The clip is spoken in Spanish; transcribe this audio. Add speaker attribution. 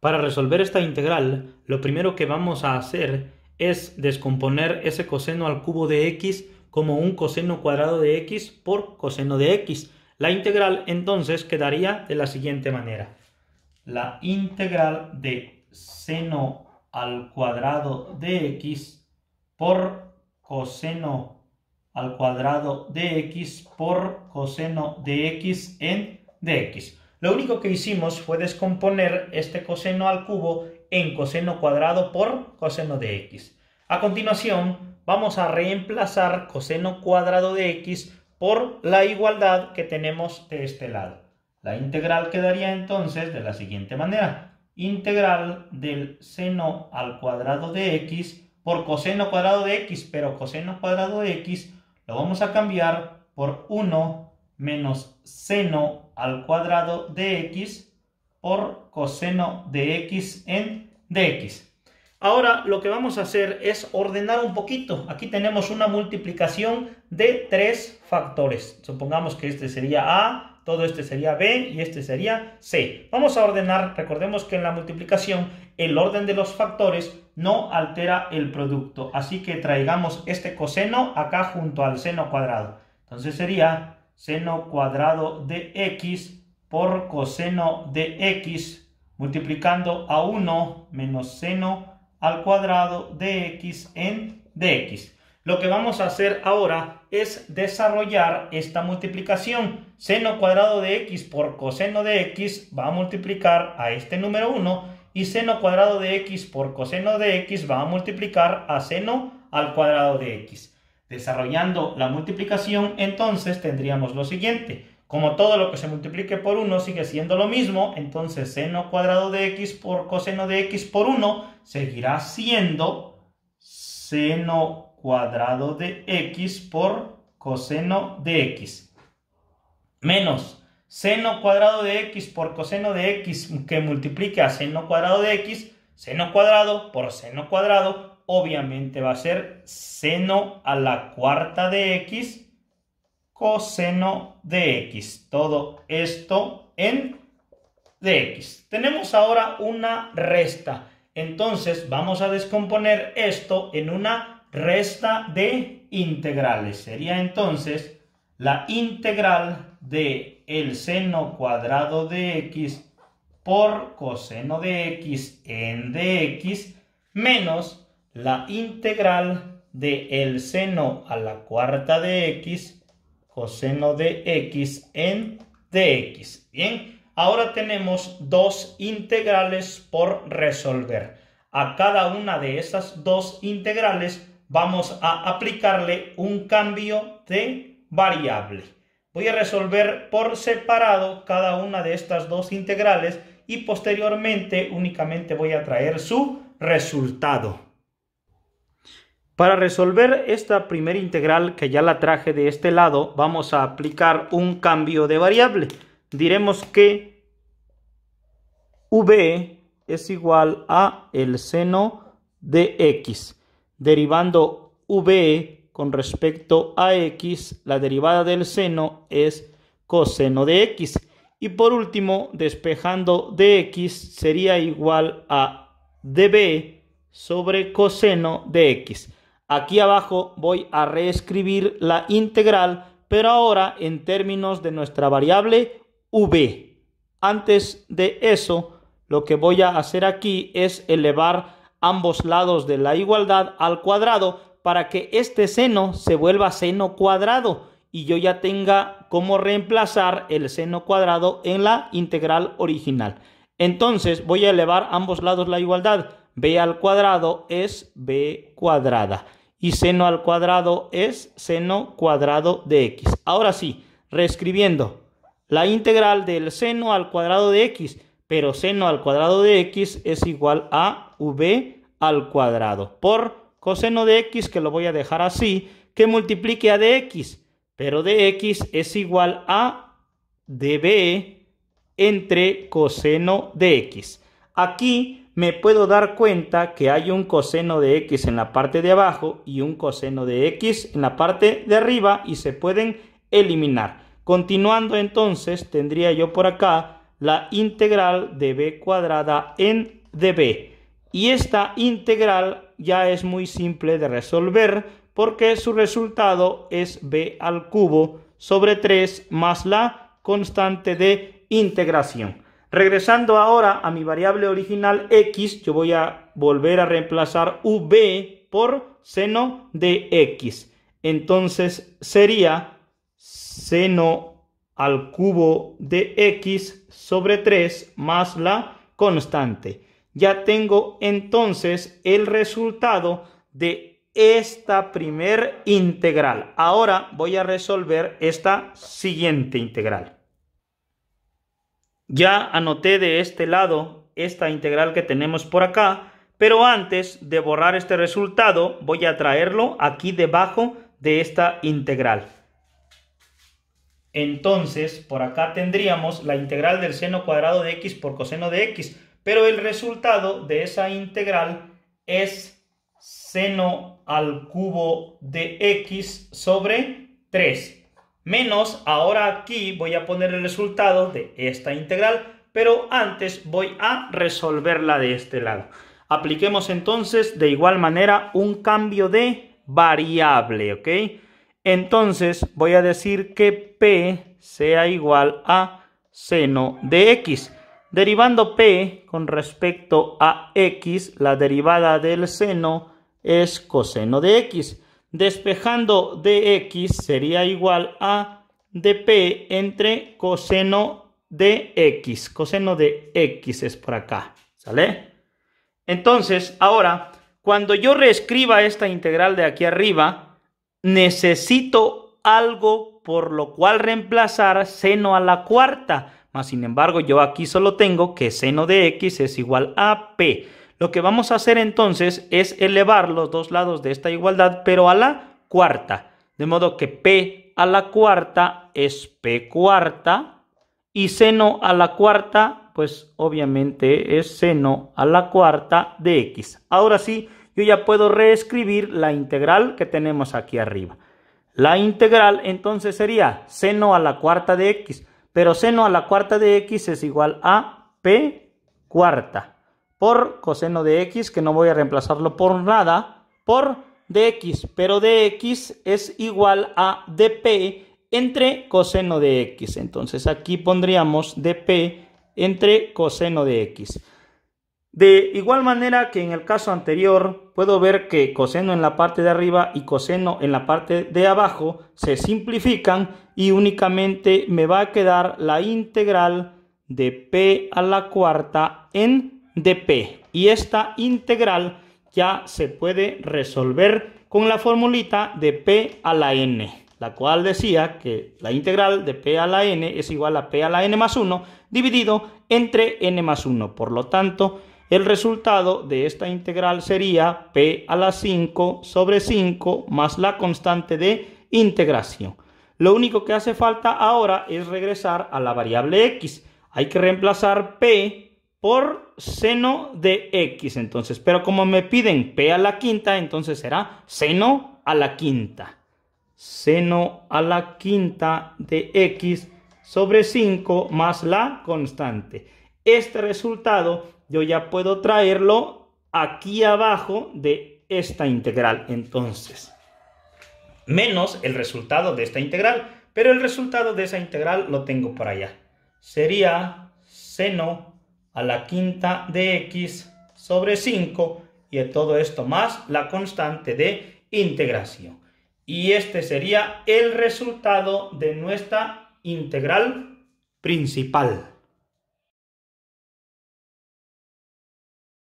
Speaker 1: Para resolver esta integral, lo primero que vamos a hacer es descomponer ese coseno al cubo de x como un coseno cuadrado de x por coseno de x. La integral entonces quedaría de la siguiente manera. La integral de seno al cuadrado de x por coseno al cuadrado de x por coseno de x en dx. Lo único que hicimos fue descomponer este coseno al cubo en coseno cuadrado por coseno de x. A continuación, vamos a reemplazar coseno cuadrado de x por la igualdad que tenemos de este lado. La integral quedaría entonces de la siguiente manera. Integral del seno al cuadrado de x por coseno cuadrado de x, pero coseno cuadrado de x lo vamos a cambiar por 1 menos seno al cuadrado de x por coseno de x en dx. Ahora lo que vamos a hacer es ordenar un poquito. Aquí tenemos una multiplicación de tres factores. Supongamos que este sería A, todo este sería B y este sería C. Vamos a ordenar, recordemos que en la multiplicación el orden de los factores no altera el producto. Así que traigamos este coseno acá junto al seno cuadrado. Entonces sería seno cuadrado de x por coseno de x multiplicando a 1 menos seno al cuadrado de x en dx. Lo que vamos a hacer ahora es desarrollar esta multiplicación. Seno cuadrado de x por coseno de x va a multiplicar a este número 1 y seno cuadrado de x por coseno de x va a multiplicar a seno al cuadrado de x. Desarrollando la multiplicación, entonces tendríamos lo siguiente. Como todo lo que se multiplique por 1 sigue siendo lo mismo, entonces seno cuadrado de x por coseno de x por 1 seguirá siendo seno cuadrado de x por coseno de x. Menos seno cuadrado de x por coseno de x que multiplique a seno cuadrado de x, seno cuadrado por seno cuadrado obviamente va a ser seno a la cuarta de x coseno de x. Todo esto en dx. Tenemos ahora una resta. Entonces vamos a descomponer esto en una resta de integrales. Sería entonces la integral de el seno cuadrado de x por coseno de x en dx menos la integral de el seno a la cuarta de x coseno de x en dx. Bien, ahora tenemos dos integrales por resolver. A cada una de esas dos integrales vamos a aplicarle un cambio de variable. Voy a resolver por separado cada una de estas dos integrales y posteriormente únicamente voy a traer su resultado. Para resolver esta primera integral que ya la traje de este lado, vamos a aplicar un cambio de variable. Diremos que v es igual a el seno de x. Derivando v con respecto a x, la derivada del seno es coseno de x. Y por último, despejando de x sería igual a db sobre coseno de x. Aquí abajo voy a reescribir la integral, pero ahora en términos de nuestra variable v. Antes de eso, lo que voy a hacer aquí es elevar ambos lados de la igualdad al cuadrado para que este seno se vuelva seno cuadrado y yo ya tenga cómo reemplazar el seno cuadrado en la integral original. Entonces voy a elevar ambos lados la igualdad. b al cuadrado es b cuadrada y seno al cuadrado es seno cuadrado de x. Ahora sí, reescribiendo la integral del seno al cuadrado de x, pero seno al cuadrado de x es igual a v al cuadrado por coseno de x, que lo voy a dejar así, que multiplique a dx, pero dx es igual a db entre coseno de x. Aquí me puedo dar cuenta que hay un coseno de x en la parte de abajo y un coseno de x en la parte de arriba y se pueden eliminar. Continuando entonces tendría yo por acá la integral de b cuadrada en db. Y esta integral ya es muy simple de resolver porque su resultado es b al cubo sobre 3 más la constante de integración. Regresando ahora a mi variable original x, yo voy a volver a reemplazar v por seno de x. Entonces sería seno al cubo de x sobre 3 más la constante. Ya tengo entonces el resultado de esta primer integral. Ahora voy a resolver esta siguiente integral. Ya anoté de este lado esta integral que tenemos por acá, pero antes de borrar este resultado voy a traerlo aquí debajo de esta integral. Entonces, por acá tendríamos la integral del seno cuadrado de x por coseno de x, pero el resultado de esa integral es seno al cubo de x sobre 3 menos ahora aquí voy a poner el resultado de esta integral, pero antes voy a resolverla de este lado. Apliquemos entonces de igual manera un cambio de variable, ¿ok? Entonces voy a decir que p sea igual a seno de x. Derivando p con respecto a x, la derivada del seno es coseno de x. Despejando de x sería igual a dp entre coseno de x. Coseno de x es por acá, ¿sale? Entonces, ahora, cuando yo reescriba esta integral de aquí arriba, necesito algo por lo cual reemplazar seno a la cuarta. Mas, sin embargo, yo aquí solo tengo que seno de x es igual a p. Lo que vamos a hacer entonces es elevar los dos lados de esta igualdad, pero a la cuarta. De modo que P a la cuarta es P cuarta y seno a la cuarta, pues obviamente es seno a la cuarta de X. Ahora sí, yo ya puedo reescribir la integral que tenemos aquí arriba. La integral entonces sería seno a la cuarta de X, pero seno a la cuarta de X es igual a P cuarta por coseno de x, que no voy a reemplazarlo por nada, por dx, pero dx es igual a dp entre coseno de x. Entonces aquí pondríamos dp entre coseno de x. De igual manera que en el caso anterior, puedo ver que coseno en la parte de arriba y coseno en la parte de abajo se simplifican y únicamente me va a quedar la integral de p a la cuarta en de P. Y esta integral ya se puede resolver con la formulita de P a la N, la cual decía que la integral de P a la N es igual a P a la N más 1 dividido entre N más 1. Por lo tanto, el resultado de esta integral sería P a la 5 sobre 5 más la constante de integración. Lo único que hace falta ahora es regresar a la variable X. Hay que reemplazar P por seno de x. Entonces, pero como me piden p a la quinta, entonces será seno a la quinta. Seno a la quinta de x sobre 5 más la constante. Este resultado yo ya puedo traerlo aquí abajo de esta integral. Entonces, menos el resultado de esta integral, pero el resultado de esa integral lo tengo por allá. Sería seno a la quinta de x sobre 5 y de todo esto más la constante de integración. Y este sería el resultado de nuestra integral principal.